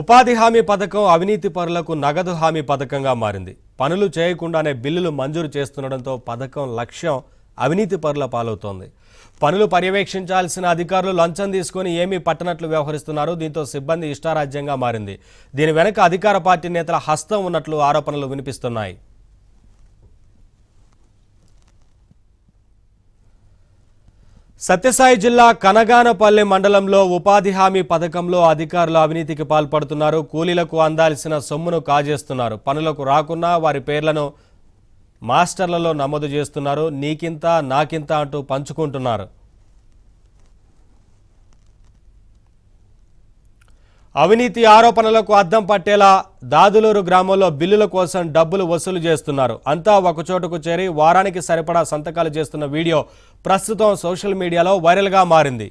ఉపాధి హామీ పథకం అవినీతి పరులకు నగదు హామీ పథకంగా మారింది పనులు చేయకుండానే బిల్లులు మంజూరు చేస్తుండడంతో పథకం లక్ష్యం అవినీతి పరుల పాలవుతోంది పనులు పర్యవేక్షించాల్సిన అధికారులు లంచం తీసుకుని ఏమీ పట్టనట్లు వ్యవహరిస్తున్నారు దీంతో సిబ్బంది ఇష్టారాజ్యంగా మారింది దీని వెనక అధికార పార్టీ నేతల హస్తం ఉన్నట్లు ఆరోపణలు వినిపిస్తున్నాయి సత్యసాయి జిల్లా కనగానపల్లె మండలంలో ఉపాధి హామీ పథకంలో అధికారులు అవినీతికి పాల్పడుతున్నారు కూలీలకు అందాల్సిన సొమ్మును కాజేస్తున్నారు పనులకు రాకున్నా వారి పేర్లను మాస్టర్లలో నమోదు చేస్తున్నారు నీకింత నాకింత అంటూ పంచుకుంటున్నారు అవినీతి ఆరోపణలకు అద్దం పట్టేలా దాదులూరు గ్రామంలో బిల్లుల కోసం డబ్బులు వసూలు చేస్తున్నారు అంతా చోటుకు చేరి వారానికి సరిపడా సంతకాలు చేస్తున్న వీడియో ప్రస్తుతం సోషల్ మీడియాలో వైరల్గా మారింది